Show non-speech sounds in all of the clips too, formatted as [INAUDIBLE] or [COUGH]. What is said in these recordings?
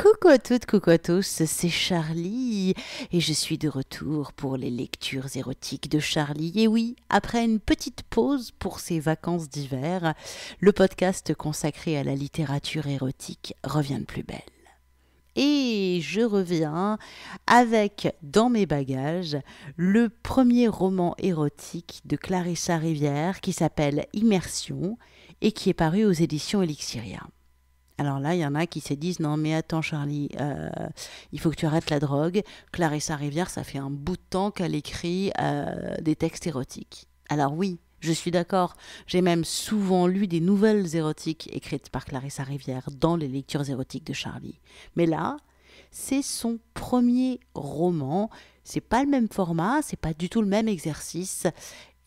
Coucou à toutes, coucou à tous, c'est Charlie et je suis de retour pour les lectures érotiques de Charlie. Et oui, après une petite pause pour ses vacances d'hiver, le podcast consacré à la littérature érotique revient de plus belle. Et je reviens avec dans mes bagages le premier roman érotique de Clarissa Rivière qui s'appelle Immersion et qui est paru aux éditions Elixiria. Alors là, il y en a qui se disent non mais attends Charlie, euh, il faut que tu arrêtes la drogue. Clarissa Rivière, ça fait un bout de temps qu'elle écrit euh, des textes érotiques. Alors oui, je suis d'accord. J'ai même souvent lu des nouvelles érotiques écrites par Clarissa Rivière dans les lectures érotiques de Charlie. Mais là, c'est son premier roman. C'est pas le même format, c'est pas du tout le même exercice.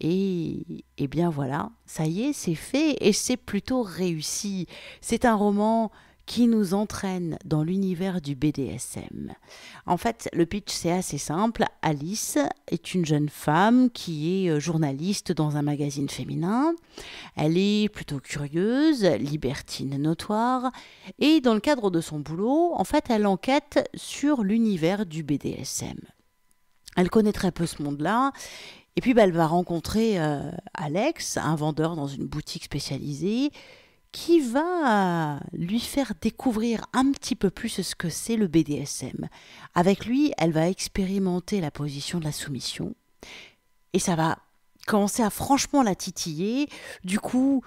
Et, bien voilà, ça y est, c'est fait et c'est plutôt réussi. C'est un roman qui nous entraîne dans l'univers du BDSM. En fait, le pitch c'est assez simple. Alice est une jeune femme qui est euh, journaliste dans un magazine féminin. Elle est plutôt curieuse, libertine notoire, et dans le cadre de son boulot, en fait, elle enquête sur l'univers du BDSM. Elle connaît très peu ce monde-là et puis, bah, elle va rencontrer euh, Alex, un vendeur dans une boutique spécialisée, qui va euh, lui faire découvrir un petit peu plus ce que c'est le BDSM. Avec lui, elle va expérimenter la position de la soumission. Et ça va commencer à franchement la titiller. Du coup,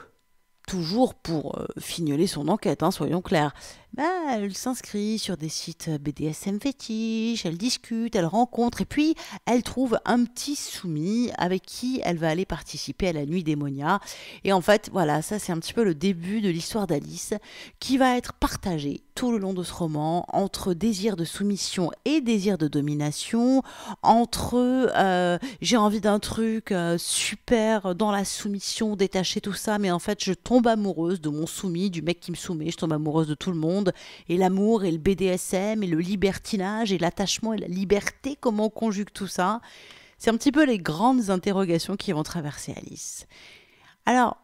toujours pour euh, fignoler son enquête, hein, soyons clairs. Bah, elle s'inscrit sur des sites BDSM fétiche, elle discute, elle rencontre, et puis elle trouve un petit soumis avec qui elle va aller participer à la nuit démonia. Et en fait, voilà, ça c'est un petit peu le début de l'histoire d'Alice, qui va être partagée tout le long de ce roman entre désir de soumission et désir de domination, entre euh, j'ai envie d'un truc euh, super dans la soumission, détaché, tout ça, mais en fait je tombe amoureuse de mon soumis, du mec qui me soumet, je tombe amoureuse de tout le monde. Et l'amour et le BDSM et le libertinage et l'attachement et la liberté, comment on conjugue tout ça C'est un petit peu les grandes interrogations qui vont traverser Alice. Alors,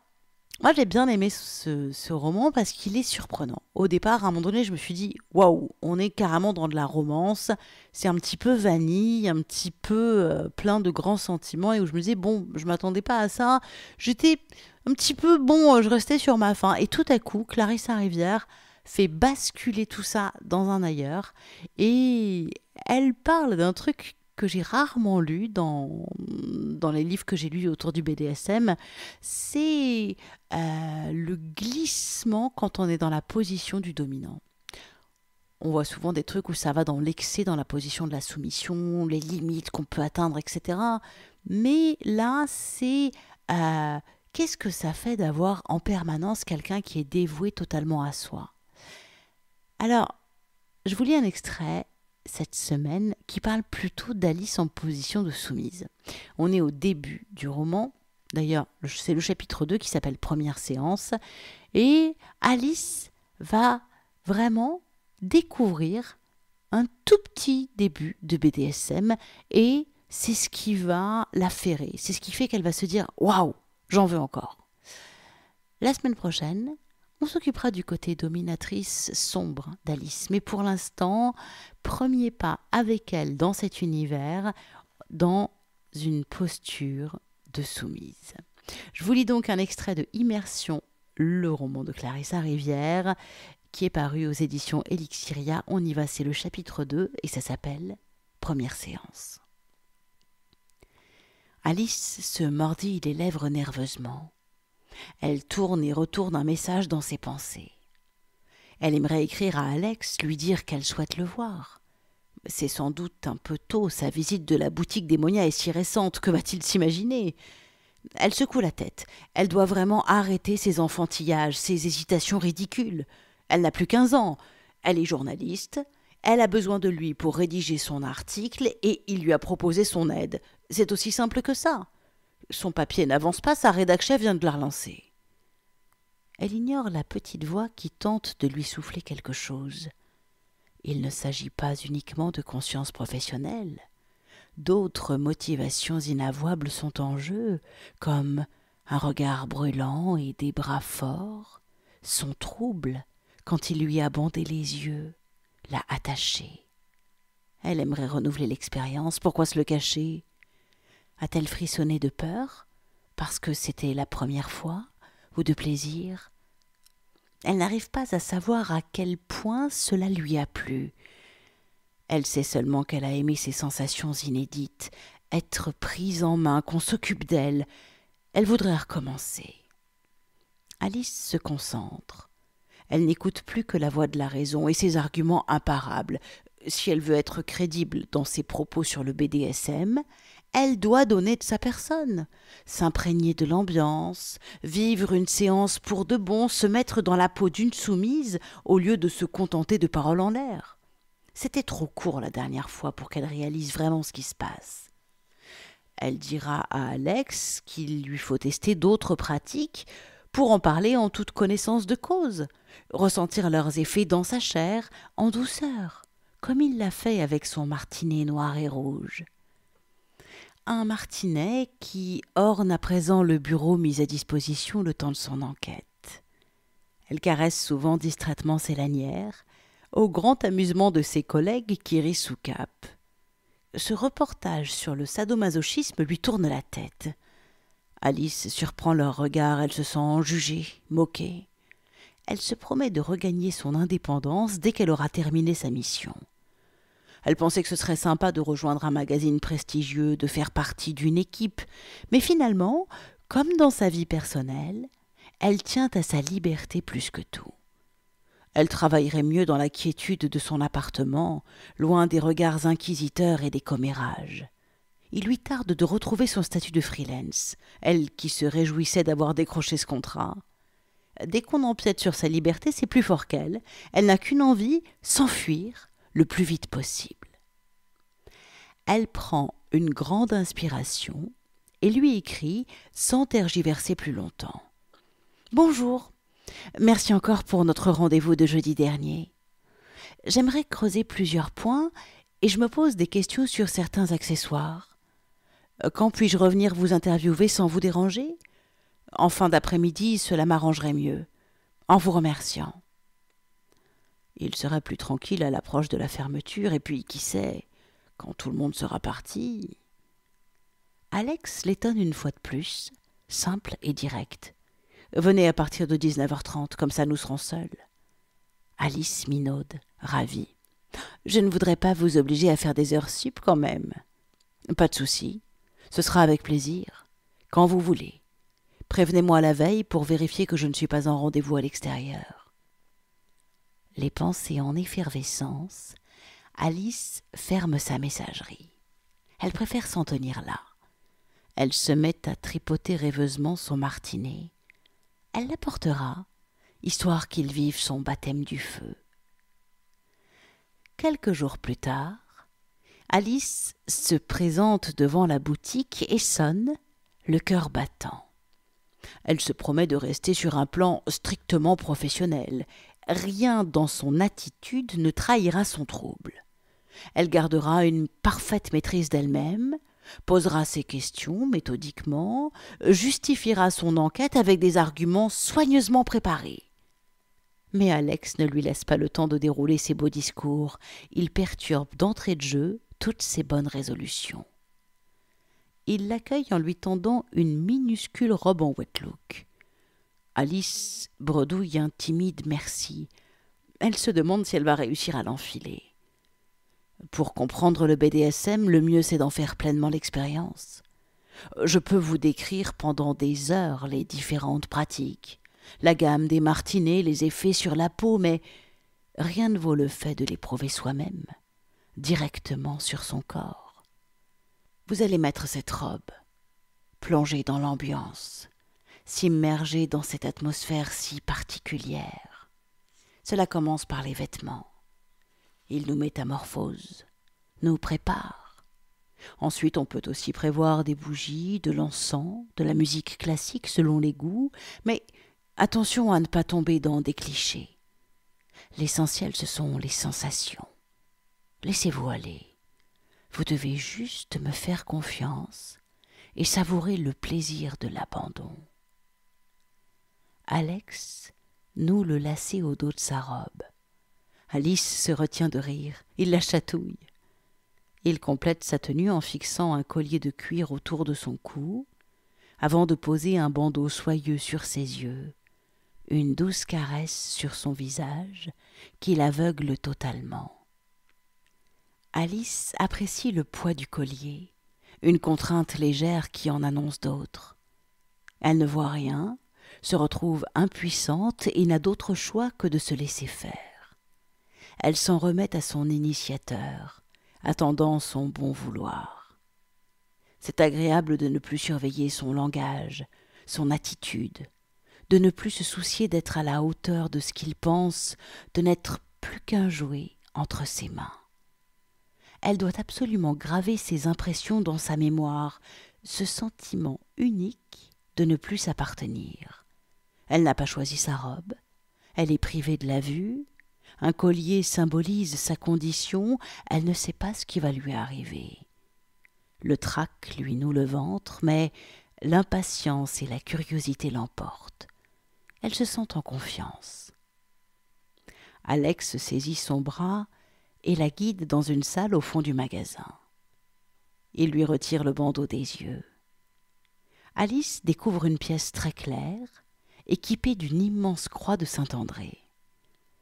moi, j'ai bien aimé ce, roman parce qu'il est surprenant. Au départ, à un moment donné, je me suis dit waouh, on est carrément dans de la romance. C'est un petit peu vanille, un petit peu euh, plein de grands sentiments et où je me disais bon, je m'attendais pas à ça. J'étais un petit peu bon, euh, je restais sur ma faim. Et tout à coup, Clarissa Rivière fait basculer tout ça dans un ailleurs et elle parle d'un truc que j'ai rarement lu dans, dans les livres que j'ai lus autour du BDSM, c'est euh, le glissement quand on est dans la position du dominant. On voit souvent des trucs où ça va dans l'excès, dans la position de la soumission, les limites qu'on peut atteindre, etc. Mais là, c'est euh, qu'est-ce que ça fait d'avoir en permanence quelqu'un qui est dévoué totalement à soi Alors, je vous lis un extrait cette semaine qui parle plutôt d'Alice en position de soumise. On est au début du roman, d'ailleurs c'est le chapitre 2 qui s'appelle Première séance, et Alice va vraiment découvrir un tout petit début de BDSM et c'est ce qui va la ferrer. c'est ce qui fait qu'elle va se dire waouh, j'en veux encore. La semaine prochaine, on s'occupera du côté dominatrice sombre d'Alice, mais pour l'instant, premier pas avec elle dans cet univers, dans une posture de soumise. Je vous lis donc un extrait de Immersion, le roman de Clarissa Rivière, qui est paru aux éditions Elixiria. On y va, c'est le chapitre 2 et ça s'appelle Première séance. Alice se mordit les lèvres nerveusement. Elle tourne et retourne un message dans ses pensées. Elle aimerait écrire à Alex, lui dire qu'elle souhaite le voir. C'est sans doute un peu tôt, sa visite de la boutique démonia est si récente, que va-t-il s'imaginer Elle secoue la tête. Elle doit vraiment arrêter ses enfantillages, ses hésitations ridicules. Elle n'a plus quinze ans. Elle est journaliste. Elle a besoin de lui pour rédiger son article et il lui a proposé son aide. C'est aussi simple que ça. Son papier n'avance pas, sa rédaction vient de la relancer. Elle ignore la petite voix qui tente de lui souffler quelque chose. Il ne s'agit pas uniquement de conscience professionnelle. D'autres motivations inavouables sont en jeu, comme un regard brûlant et des bras forts, son trouble quand il lui a bondé les yeux, l'a attaché. Elle aimerait renouveler l'expérience, pourquoi se le cacher a-t-elle frissonné de peur parce que c'était la première fois ou de plaisir Elle n'arrive pas à savoir à quel point cela lui a plu. Elle sait seulement qu'elle a aimé ces sensations inédites, être prise en main, qu'on s'occupe d'elle. Elle voudrait recommencer. Alice se concentre. Elle n'écoute plus que la voix de la raison et ses arguments imparables. Si elle veut être crédible dans ses propos sur le BDSM, elle doit donner de sa personne, s'imprégner de l'ambiance, vivre une séance pour de bon, se mettre dans la peau d'une soumise au lieu de se contenter de paroles en l'air. C'était trop court la dernière fois pour qu'elle réalise vraiment ce qui se passe. Elle dira à Alex qu'il lui faut tester d'autres pratiques pour en parler en toute connaissance de cause, ressentir leurs effets dans sa chair, en douceur, comme il l'a fait avec son martinet noir et rouge un martinet qui orne à présent le bureau mis à disposition le temps de son enquête. Elle caresse souvent distraitement ses lanières, au grand amusement de ses collègues qui rient sous cape. Ce reportage sur le sadomasochisme lui tourne la tête. Alice surprend leur regard, elle se sent jugée, moquée. Elle se promet de regagner son indépendance dès qu'elle aura terminé sa mission. Elle pensait que ce serait sympa de rejoindre un magazine prestigieux, de faire partie d'une équipe. Mais finalement, comme dans sa vie personnelle, elle tient à sa liberté plus que tout. Elle travaillerait mieux dans la quiétude de son appartement, loin des regards inquisiteurs et des commérages. Il lui tarde de retrouver son statut de freelance, elle qui se réjouissait d'avoir décroché ce contrat. Dès qu'on empiète sur sa liberté, c'est plus fort qu'elle. Elle n'a qu'une envie, s'enfuir, le plus vite possible. Elle prend une grande inspiration et lui écrit sans tergiverser plus longtemps. Bonjour. Merci encore pour notre rendez-vous de jeudi dernier. J'aimerais creuser plusieurs points et je me pose des questions sur certains accessoires. Quand puis-je revenir vous interviewer sans vous déranger En fin d'après-midi, cela m'arrangerait mieux. En vous remerciant. Il sera plus tranquille à l'approche de la fermeture, et puis, qui sait, quand tout le monde sera parti. Alex l'étonne une fois de plus, simple et direct. Venez à partir de 19h30, comme ça nous serons seuls. Alice minaude, ravie. Je ne voudrais pas vous obliger à faire des heures sup quand même. Pas de souci. Ce sera avec plaisir. Quand vous voulez. Prévenez-moi la veille pour vérifier que je ne suis pas en rendez-vous à l'extérieur les pensées en effervescence, Alice ferme sa messagerie. Elle préfère s'en tenir là. Elle se met à tripoter rêveusement son martinet. Elle l'apportera, histoire qu'il vive son baptême du feu. Quelques jours plus tard, Alice se présente devant la boutique et sonne, le cœur battant. Elle se promet de rester sur un plan strictement professionnel rien dans son attitude ne trahira son trouble. Elle gardera une parfaite maîtrise d'elle-même, posera ses questions méthodiquement, justifiera son enquête avec des arguments soigneusement préparés. Mais Alex ne lui laisse pas le temps de dérouler ses beaux discours, il perturbe d'entrée de jeu toutes ses bonnes résolutions. Il l'accueille en lui tendant une minuscule robe en wet look. Alice bredouille un timide merci. Elle se demande si elle va réussir à l'enfiler. Pour comprendre le BDSM, le mieux c'est d'en faire pleinement l'expérience. Je peux vous décrire pendant des heures les différentes pratiques, la gamme des martinets, les effets sur la peau, mais rien ne vaut le fait de l'éprouver soi-même, directement sur son corps. Vous allez mettre cette robe, plonger dans l'ambiance, s'immerger dans cette atmosphère si particulière. Cela commence par les vêtements. Ils nous métamorphosent, nous préparent. Ensuite, on peut aussi prévoir des bougies, de l'encens, de la musique classique selon les goûts, mais attention à ne pas tomber dans des clichés. L'essentiel, ce sont les sensations. Laissez-vous aller. Vous devez juste me faire confiance et savourer le plaisir de l'abandon. Alex noue le lacet au dos de sa robe. Alice se retient de rire. Il la chatouille. Il complète sa tenue en fixant un collier de cuir autour de son cou, avant de poser un bandeau soyeux sur ses yeux, une douce caresse sur son visage qui l'aveugle totalement. Alice apprécie le poids du collier, une contrainte légère qui en annonce d'autres. Elle ne voit rien, se retrouve impuissante et n'a d'autre choix que de se laisser faire. Elle s'en remet à son initiateur, attendant son bon vouloir. C'est agréable de ne plus surveiller son langage, son attitude, de ne plus se soucier d'être à la hauteur de ce qu'il pense, de n'être plus qu'un jouet entre ses mains. Elle doit absolument graver ses impressions dans sa mémoire, ce sentiment unique de ne plus s'appartenir. Elle n'a pas choisi sa robe. Elle est privée de la vue. Un collier symbolise sa condition. Elle ne sait pas ce qui va lui arriver. Le trac lui noue le ventre, mais l'impatience et la curiosité l'emportent. Elle se sent en confiance. Alex saisit son bras et la guide dans une salle au fond du magasin. Il lui retire le bandeau des yeux. Alice découvre une pièce très claire, équipé d'une immense croix de Saint-André.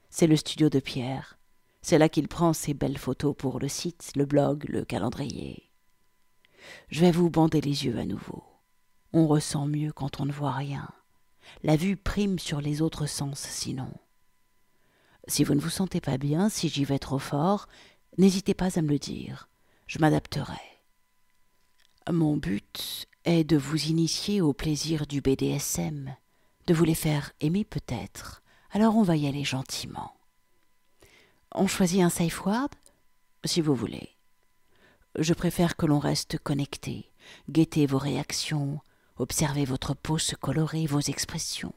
C'est le studio de Pierre. C'est là qu'il prend ses belles photos pour le site, le blog, le calendrier. Je vais vous bander les yeux à nouveau. On ressent mieux quand on ne voit rien. La vue prime sur les autres sens sinon. Si vous ne vous sentez pas bien, si j'y vais trop fort, n'hésitez pas à me le dire. Je m'adapterai. Mon but est de vous initier au plaisir du BDSM de vous les faire aimer peut-être. Alors on va y aller gentiment. On choisit un safe word Si vous voulez. Je préfère que l'on reste connecté, guettez vos réactions, observez votre peau se colorer, vos expressions.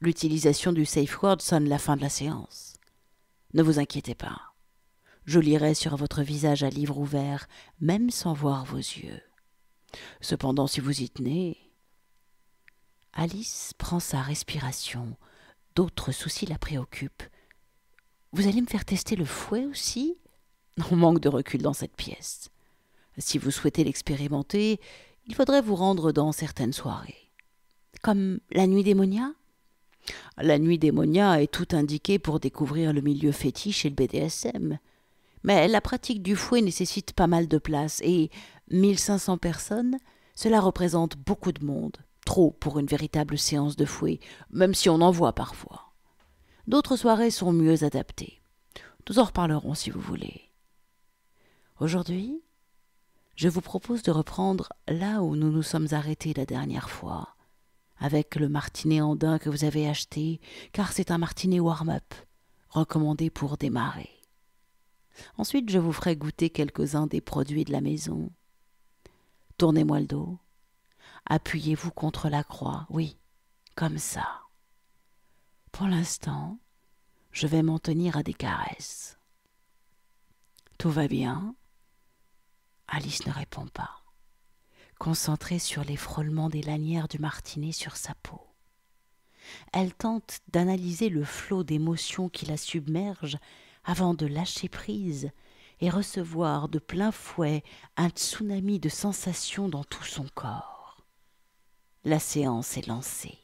L'utilisation du safe word sonne la fin de la séance. Ne vous inquiétez pas. Je lirai sur votre visage à livre ouvert, même sans voir vos yeux. Cependant, si vous y tenez, Alice prend sa respiration. D'autres soucis la préoccupent. Vous allez me faire tester le fouet aussi On manque de recul dans cette pièce. Si vous souhaitez l'expérimenter, il faudrait vous rendre dans certaines soirées. Comme la nuit démonia La nuit démonia est tout indiquée pour découvrir le milieu fétiche et le BDSM. Mais la pratique du fouet nécessite pas mal de place et 1500 personnes, cela représente beaucoup de monde. Trop pour une véritable séance de fouet, même si on en voit parfois. D'autres soirées sont mieux adaptées. Nous en reparlerons si vous voulez. Aujourd'hui, je vous propose de reprendre là où nous nous sommes arrêtés la dernière fois, avec le martinet andin que vous avez acheté, car c'est un martinet warm-up, recommandé pour démarrer. Ensuite, je vous ferai goûter quelques-uns des produits de la maison. Tournez-moi le dos. Appuyez-vous contre la croix, oui, comme ça. Pour l'instant, je vais m'en tenir à des caresses. Tout va bien Alice ne répond pas, concentrée sur les frôlements des lanières du martinet sur sa peau. Elle tente d'analyser le flot d'émotions qui la submerge avant de lâcher prise et recevoir de plein fouet un tsunami de sensations dans tout son corps. La séance est lancée.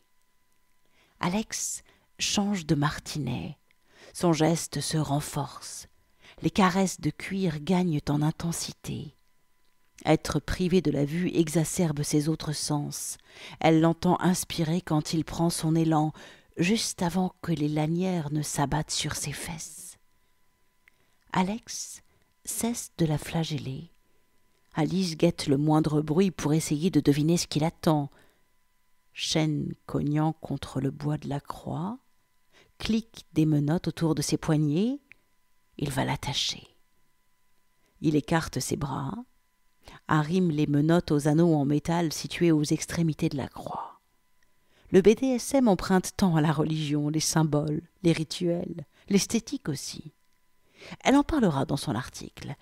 Alex change de martinet. Son geste se renforce. Les caresses de cuir gagnent en intensité. Être privé de la vue exacerbe ses autres sens. Elle l'entend inspirer quand il prend son élan, juste avant que les lanières ne s'abattent sur ses fesses. Alex cesse de la flageller. Alice guette le moindre bruit pour essayer de deviner ce qu'il attend chaîne cognant contre le bois de la croix, clique des menottes autour de ses poignets, il va l'attacher. Il écarte ses bras, arrime les menottes aux anneaux en métal situés aux extrémités de la croix. Le BDSM emprunte tant à la religion, les symboles, les rituels, l'esthétique aussi. Elle en parlera dans son article.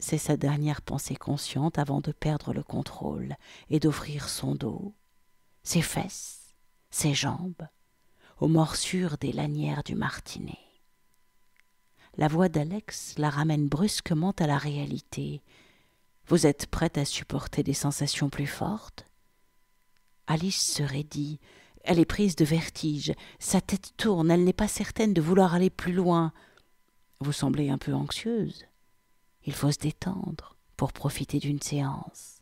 C'est sa dernière pensée consciente avant de perdre le contrôle et d'offrir son dos, ses fesses, ses jambes, aux morsures des lanières du martinet. La voix d'Alex la ramène brusquement à la réalité. Vous êtes prête à supporter des sensations plus fortes Alice se raidit. Elle est prise de vertige. Sa tête tourne. Elle n'est pas certaine de vouloir aller plus loin. Vous semblez un peu anxieuse. Il faut se détendre pour profiter d'une séance.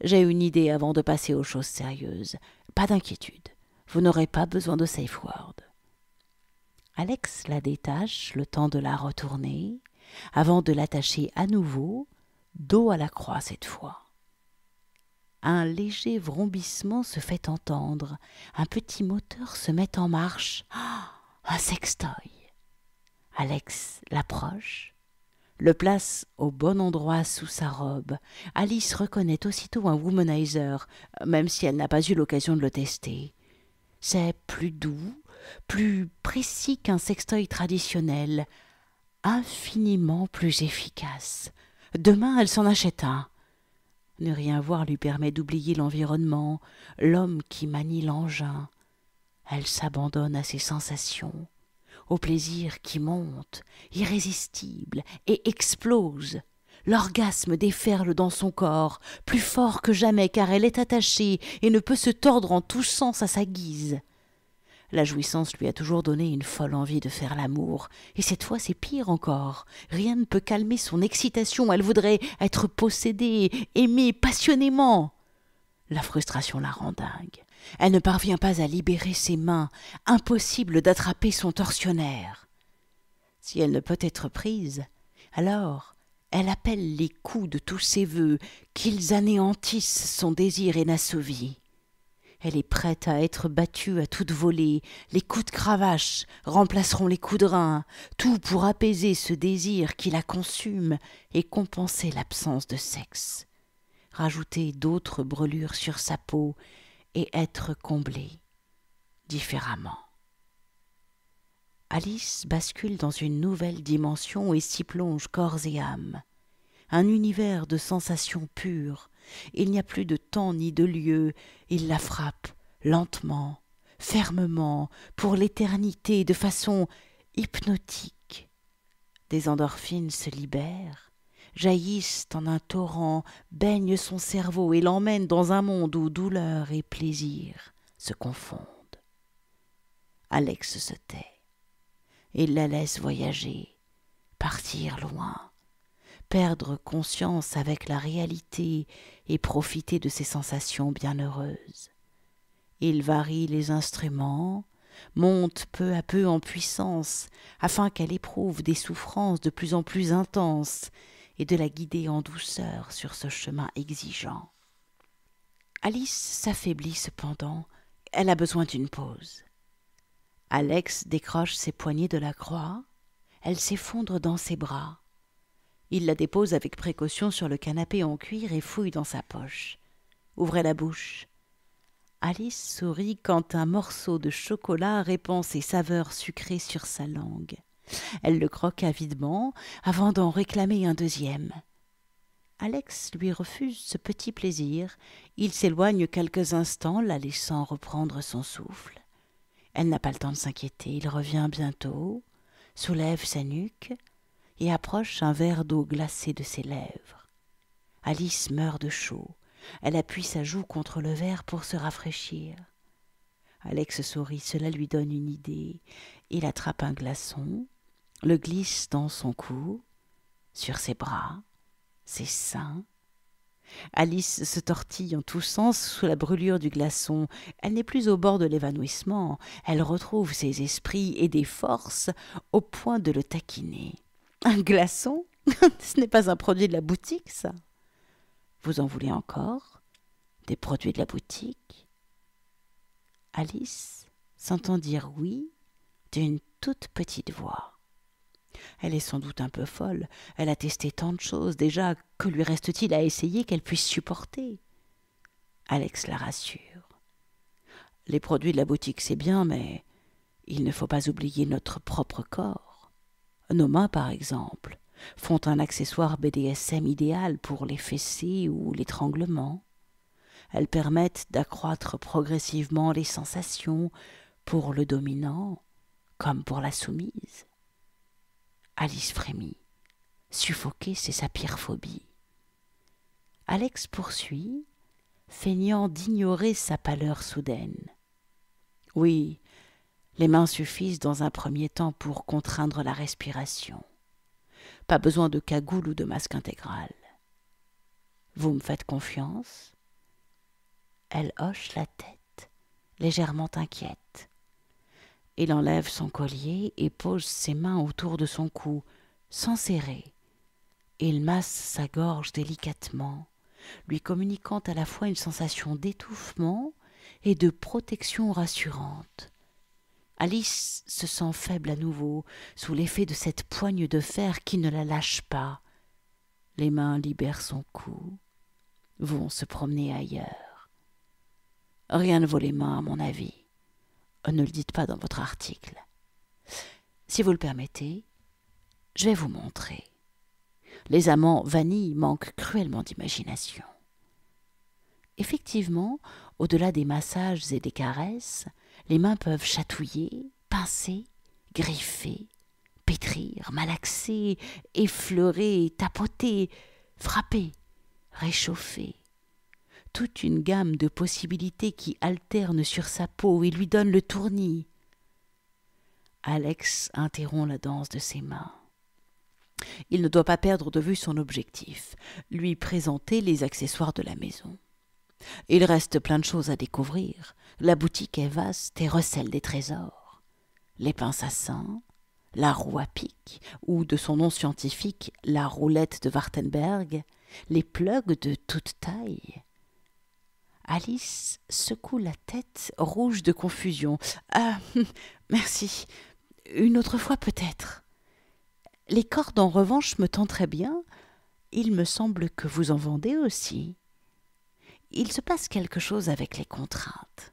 J'ai une idée avant de passer aux choses sérieuses. Pas d'inquiétude. Vous n'aurez pas besoin de safe word. Alex la détache, le temps de la retourner, avant de l'attacher à nouveau, dos à la croix cette fois. Un léger vrombissement se fait entendre, un petit moteur se met en marche. Ah, un sextoy. Alex l'approche, le place au bon endroit sous sa robe. Alice reconnaît aussitôt un womanizer, même si elle n'a pas eu l'occasion de le tester. C'est plus doux, plus précis qu'un sextoy traditionnel, infiniment plus efficace. Demain, elle s'en achète un. Ne rien voir lui permet d'oublier l'environnement, l'homme qui manie l'engin. Elle s'abandonne à ses sensations au plaisir qui monte, irrésistible, et explose. L'orgasme déferle dans son corps, plus fort que jamais car elle est attachée et ne peut se tordre en tous sens à sa guise. La jouissance lui a toujours donné une folle envie de faire l'amour, et cette fois c'est pire encore. Rien ne peut calmer son excitation, elle voudrait être possédée, aimée passionnément. La frustration la rend dingue. Elle ne parvient pas à libérer ses mains, impossible d'attraper son tortionnaire. Si elle ne peut être prise, alors elle appelle les coups de tous ses vœux, qu'ils anéantissent son désir inassouvi. Elle est prête à être battue à toute volée, les coups de cravache remplaceront les coups de rein, tout pour apaiser ce désir qui la consume et compenser l'absence de sexe. Rajouter d'autres brûlures sur sa peau, et être comblé différemment. Alice bascule dans une nouvelle dimension et s'y plonge corps et âme. Un univers de sensations pures. Il n'y a plus de temps ni de lieu. Il la frappe, lentement, fermement, pour l'éternité, de façon hypnotique. Des endorphines se libèrent jaillissent en un torrent, baignent son cerveau et l'emmènent dans un monde où douleur et plaisir se confondent. Alex se tait Il la laisse voyager, partir loin, perdre conscience avec la réalité et profiter de ses sensations bienheureuses. Il varie les instruments, monte peu à peu en puissance, afin qu'elle éprouve des souffrances de plus en plus intenses et de la guider en douceur sur ce chemin exigeant. Alice s'affaiblit cependant, elle a besoin d'une pause. Alex décroche ses poignets de la croix, elle s'effondre dans ses bras. Il la dépose avec précaution sur le canapé en cuir et fouille dans sa poche. Ouvrez la bouche. Alice sourit quand un morceau de chocolat répand ses saveurs sucrées sur sa langue. Elle le croque avidement, avant d'en réclamer un deuxième. Alex lui refuse ce petit plaisir. Il s'éloigne quelques instants, la laissant reprendre son souffle. Elle n'a pas le temps de s'inquiéter. Il revient bientôt, soulève sa nuque et approche un verre d'eau glacée de ses lèvres. Alice meurt de chaud. Elle appuie sa joue contre le verre pour se rafraîchir. Alex sourit, cela lui donne une idée. Il attrape un glaçon, le glisse dans son cou, sur ses bras, ses seins. Alice se tortille en tous sens sous la brûlure du glaçon. Elle n'est plus au bord de l'évanouissement. Elle retrouve ses esprits et des forces au point de le taquiner. Un glaçon [LAUGHS] Ce n'est pas un produit de la boutique, ça. Vous en voulez encore Des produits de la boutique Alice s'entend dire oui d'une toute petite voix. Elle est sans doute un peu folle, elle a testé tant de choses déjà, que lui reste-t-il à essayer qu'elle puisse supporter Alex la rassure. Les produits de la boutique, c'est bien, mais il ne faut pas oublier notre propre corps. Nos mains, par exemple, font un accessoire BDSM idéal pour les fessées ou l'étranglement. Elles permettent d'accroître progressivement les sensations pour le dominant comme pour la soumise. Alice frémit. Suffoquer, c'est sa pire phobie. Alex poursuit, feignant d'ignorer sa pâleur soudaine. Oui, les mains suffisent dans un premier temps pour contraindre la respiration. Pas besoin de cagoule ou de masque intégral. Vous me faites confiance Elle hoche la tête, légèrement inquiète. Il enlève son collier et pose ses mains autour de son cou, sans serrer. Il masse sa gorge délicatement, lui communiquant à la fois une sensation d'étouffement et de protection rassurante. Alice se sent faible à nouveau sous l'effet de cette poigne de fer qui ne la lâche pas. Les mains libèrent son cou, vont se promener ailleurs. Rien ne vaut les mains, à mon avis. Oh, ne le dites pas dans votre article. Si vous le permettez, je vais vous montrer. Les amants vanille manquent cruellement d'imagination. Effectivement, au-delà des massages et des caresses, les mains peuvent chatouiller, pincer, griffer, pétrir, malaxer, effleurer, tapoter, frapper, réchauffer, toute une gamme de possibilités qui alternent sur sa peau et lui donnent le tournis. Alex interrompt la danse de ses mains. Il ne doit pas perdre de vue son objectif, lui présenter les accessoires de la maison. Il reste plein de choses à découvrir. La boutique est vaste et recèle des trésors. Les pinces à la roue à pic, ou de son nom scientifique, la roulette de Wartenberg, les plugs de toute taille, Alice secoue la tête rouge de confusion. Ah. [LAUGHS] Merci. Une autre fois peut-être. Les cordes en revanche me tenteraient bien. Il me semble que vous en vendez aussi. Il se passe quelque chose avec les contraintes.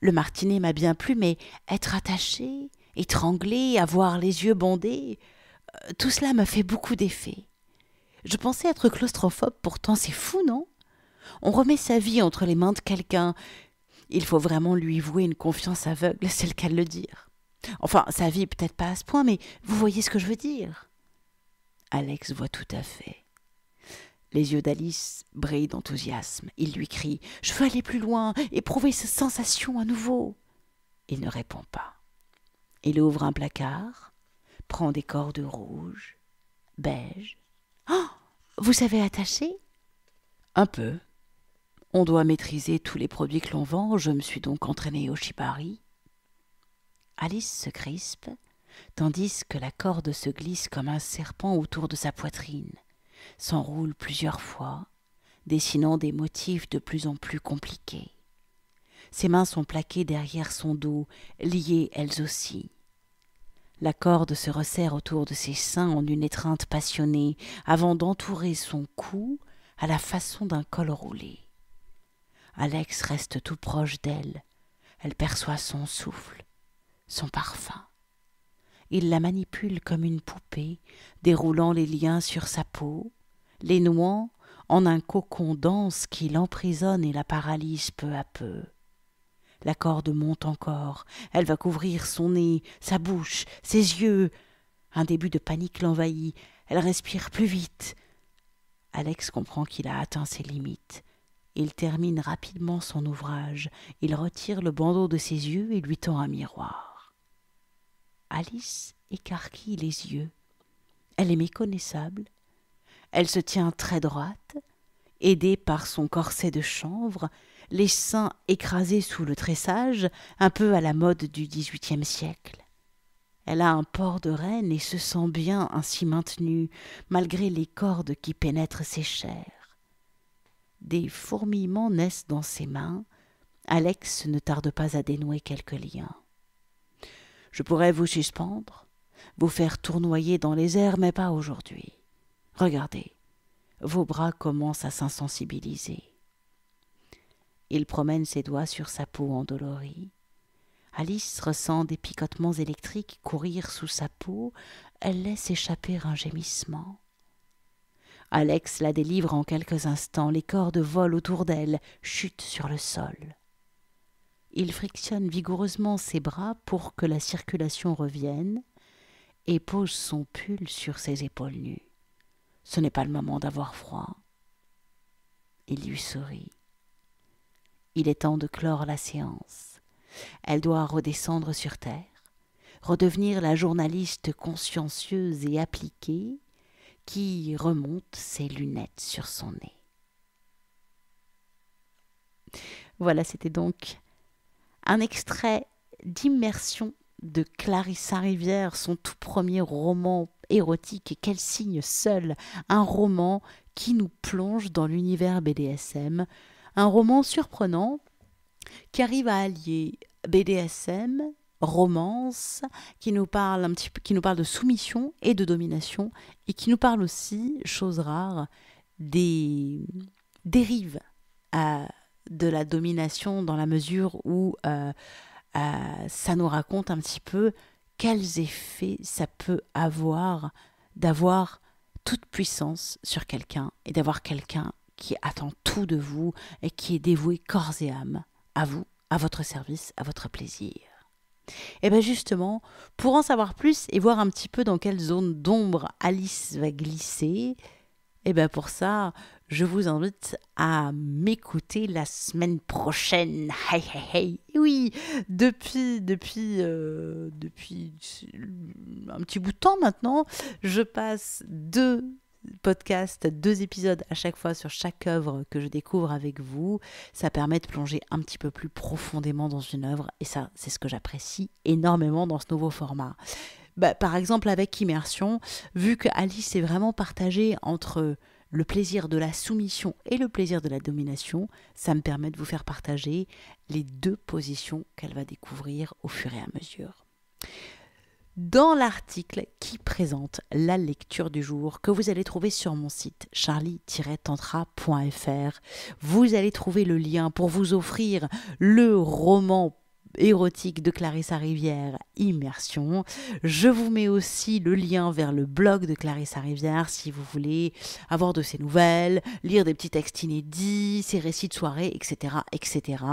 Le martinet m'a bien plu, mais être attaché, étranglé, avoir les yeux bondés, euh, tout cela m'a fait beaucoup d'effet. Je pensais être claustrophobe, pourtant c'est fou, non on remet sa vie entre les mains de quelqu'un. Il faut vraiment lui vouer une confiance aveugle, [LAUGHS] c'est le cas de le dire. Enfin, sa vie peut-être pas à ce point, mais vous voyez ce que je veux dire. Alex voit tout à fait. Les yeux d'Alice brillent d'enthousiasme. Il lui crie Je veux aller plus loin, éprouver cette sensation à nouveau. Il ne répond pas. Il ouvre un placard, prend des cordes rouges, beige. Oh Vous savez attacher Un peu. On doit maîtriser tous les produits que l'on vend, je me suis donc entraînée au shibari. Alice se crispe, tandis que la corde se glisse comme un serpent autour de sa poitrine, s'enroule plusieurs fois, dessinant des motifs de plus en plus compliqués. Ses mains sont plaquées derrière son dos, liées elles aussi. La corde se resserre autour de ses seins en une étreinte passionnée, avant d'entourer son cou à la façon d'un col roulé. Alex reste tout proche d'elle. Elle perçoit son souffle, son parfum. Il la manipule comme une poupée, déroulant les liens sur sa peau, les nouant en un cocon dense qui l'emprisonne et la paralyse peu à peu. La corde monte encore, elle va couvrir son nez, sa bouche, ses yeux. Un début de panique l'envahit, elle respire plus vite. Alex comprend qu'il a atteint ses limites. Il termine rapidement son ouvrage, il retire le bandeau de ses yeux et lui tend un miroir. Alice écarquille les yeux. Elle est méconnaissable. Elle se tient très droite, aidée par son corset de chanvre, les seins écrasés sous le tressage, un peu à la mode du XVIIIe siècle. Elle a un port de reine et se sent bien ainsi maintenue, malgré les cordes qui pénètrent ses chairs. Des fourmillements naissent dans ses mains. Alex ne tarde pas à dénouer quelques liens. Je pourrais vous suspendre, vous faire tournoyer dans les airs, mais pas aujourd'hui. Regardez, vos bras commencent à s'insensibiliser. Il promène ses doigts sur sa peau endolorie. Alice ressent des picotements électriques courir sous sa peau, elle laisse échapper un gémissement. Alex la délivre en quelques instants, les cordes volent autour d'elle, chutent sur le sol. Il frictionne vigoureusement ses bras pour que la circulation revienne et pose son pull sur ses épaules nues. Ce n'est pas le moment d'avoir froid. Il lui sourit. Il est temps de clore la séance. Elle doit redescendre sur terre, redevenir la journaliste consciencieuse et appliquée qui remonte ses lunettes sur son nez. Voilà, c'était donc un extrait d'immersion de Clarissa Rivière, son tout premier roman érotique et qu'elle signe seule, un roman qui nous plonge dans l'univers BDSM, un roman surprenant qui arrive à allier BDSM, romance, qui nous parle un petit peu, qui nous parle de soumission et de domination, et qui nous parle aussi, chose rare, des dérives euh, de la domination dans la mesure où euh, euh, ça nous raconte un petit peu quels effets ça peut avoir d'avoir toute puissance sur quelqu'un et d'avoir quelqu'un qui attend tout de vous et qui est dévoué corps et âme à vous, à votre service, à votre plaisir. Et eh bien justement, pour en savoir plus et voir un petit peu dans quelle zone d'ombre Alice va glisser, et eh bien pour ça, je vous invite à m'écouter la semaine prochaine. Hey, hey, hey. Oui, depuis, depuis, euh, depuis un petit bout de temps maintenant, je passe deux podcast, deux épisodes à chaque fois sur chaque œuvre que je découvre avec vous. Ça permet de plonger un petit peu plus profondément dans une œuvre et ça, c'est ce que j'apprécie énormément dans ce nouveau format. Bah, par exemple, avec Immersion, vu que Alice est vraiment partagée entre le plaisir de la soumission et le plaisir de la domination, ça me permet de vous faire partager les deux positions qu'elle va découvrir au fur et à mesure dans l'article qui présente la lecture du jour que vous allez trouver sur mon site charlie-tantra.fr. Vous allez trouver le lien pour vous offrir le roman érotique de Clarissa Rivière, Immersion. Je vous mets aussi le lien vers le blog de Clarissa Rivière si vous voulez avoir de ses nouvelles, lire des petits textes inédits, ses récits de soirée, etc. etc.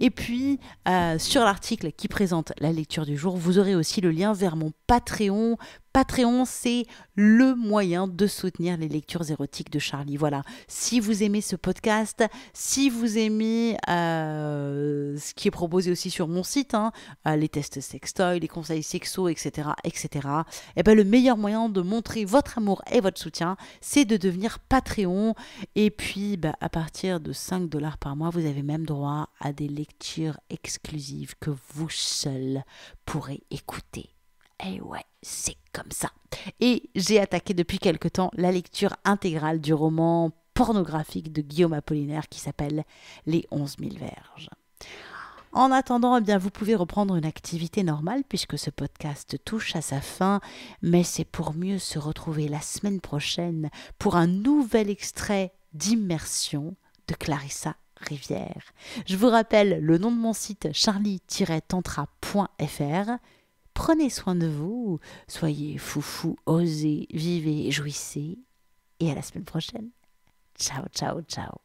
Et puis, euh, sur l'article qui présente la lecture du jour, vous aurez aussi le lien vers mon Patreon Patreon, c'est le moyen de soutenir les lectures érotiques de Charlie. Voilà, si vous aimez ce podcast, si vous aimez euh, ce qui est proposé aussi sur mon site, hein, euh, les tests sextoy, les conseils sexo, etc., etc., et eh ben le meilleur moyen de montrer votre amour et votre soutien, c'est de devenir Patreon. Et puis, bah, à partir de 5 dollars par mois, vous avez même droit à des lectures exclusives que vous seul pourrez écouter. Et eh ouais, c'est comme ça. Et j'ai attaqué depuis quelque temps la lecture intégrale du roman pornographique de Guillaume Apollinaire qui s'appelle Les 11 000 verges. En attendant, eh bien, vous pouvez reprendre une activité normale puisque ce podcast touche à sa fin, mais c'est pour mieux se retrouver la semaine prochaine pour un nouvel extrait d'immersion de Clarissa Rivière. Je vous rappelle le nom de mon site charlie-tantra.fr. Prenez soin de vous, soyez foufou, osez, vivez, jouissez, et à la semaine prochaine. Ciao, ciao, ciao.